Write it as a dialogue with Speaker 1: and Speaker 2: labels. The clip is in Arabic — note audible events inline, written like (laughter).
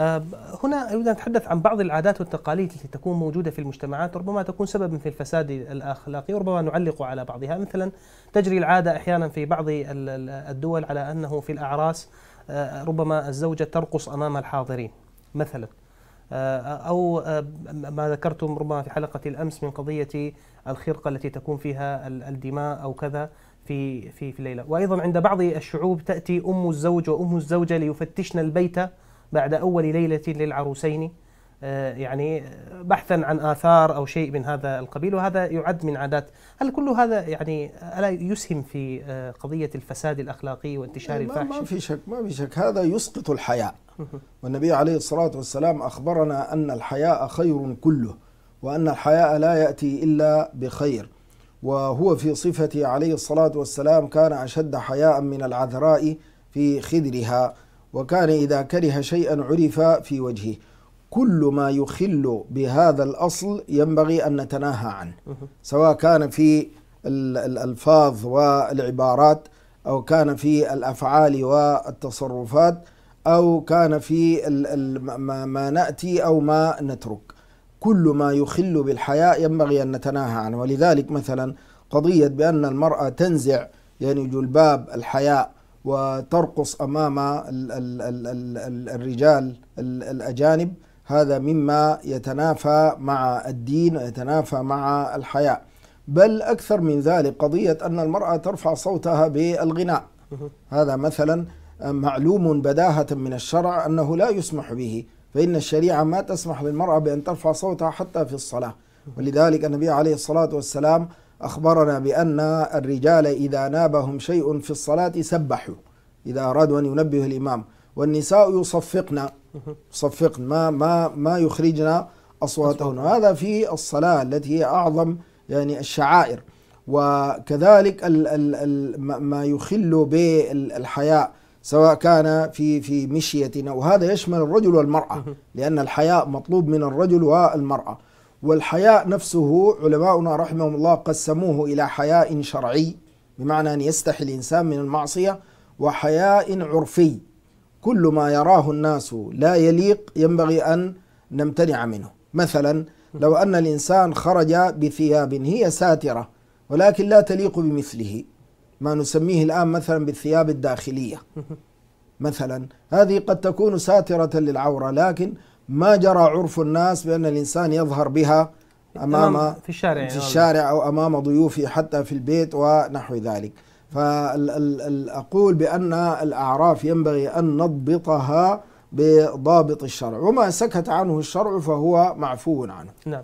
Speaker 1: آه، هنا أريد أن أتحدث عن بعض العادات والتقاليد التي تكون موجودة في المجتمعات ربما تكون سببا في الفساد الأخلاقي وربما نعلق على بعضها مثلا تجري العادة أحيانا في بعض الدول على أنه في الأعراس آه، ربما الزوجة ترقص أمام الحاضرين مثلا آه، أو ما ذكرتم ربما في حلقة الأمس من قضية الخرقة التي تكون فيها الدماء أو كذا في في في الليلة وأيضا عند بعض الشعوب تأتي أم الزوج وأم الزوجة ليفتشن البيت بعد أول ليلة للعروسين آه، يعني بحثا عن آثار أو شيء من هذا القبيل وهذا يعد من عادات هل كل هذا يعني ألا يسهم في آه، قضية الفساد الأخلاقي وانتشار إيه، الفاحشة؟ ما في
Speaker 2: شك ما في شك هذا يسقط الحياء والنبي عليه الصلاة والسلام أخبرنا أن الحياء خير كله وأن الحياء لا يأتي إلا بخير وهو في صفته عليه الصلاة والسلام كان أشد حياء من العذراء في خدرها وكان إذا كره شيئا عرف في وجهه كل ما يخل بهذا الأصل ينبغي أن نتناهى عنه سواء كان في الألفاظ والعبارات أو كان في الأفعال والتصرفات أو كان في ما نأتي أو ما نترك كل ما يخل بالحياء ينبغي أن نتناهى عنه ولذلك مثلا قضية بأن المرأة تنزع يعني جلباب الحياء وترقص امام الـ الـ الـ الرجال الاجانب هذا مما يتنافى مع الدين ويتنافى مع الحياه بل اكثر من ذلك قضيه ان المراه ترفع صوتها بالغناء هذا مثلا معلوم بداهه من الشرع انه لا يسمح به فان الشريعه ما تسمح للمراه بان ترفع صوتها حتى في الصلاه ولذلك النبي عليه الصلاه والسلام أخبرنا بأن الرجال إذا نابهم شيء في الصلاة سبحوا إذا أرادوا أن ينبه الإمام والنساء يصفقن صفقن ما ما ما يخرجن أصواتهن هذا في الصلاة التي هي أعظم يعني الشعائر وكذلك ال ال ال ما يخل بالحياء سواء كان في في مشية أو هذا يشمل الرجل والمرأة لأن الحياء مطلوب من الرجل والمرأة والحياء نفسه علماؤنا رحمهم الله قسموه إلى حياء شرعي بمعنى أن يستحي الإنسان من المعصية وحياء عرفي كل ما يراه الناس لا يليق ينبغي أن نمتنع منه مثلا لو أن الإنسان خرج بثياب هي ساترة ولكن لا تليق بمثله ما نسميه الآن مثلا بالثياب الداخلية (laughs) مثلا هذه قد تكون ساترة للعورة لكن ما جرى عرف الناس بأن الإنسان يظهر بها أمام في الشارع في الشارع أو أمام ضيوفه حتى في البيت ونحو ذلك فأقول بأن الأعراف ينبغي أن نضبطها بضابط الشرع وما سكت عنه الشرع فهو معفو عنه
Speaker 1: نعم.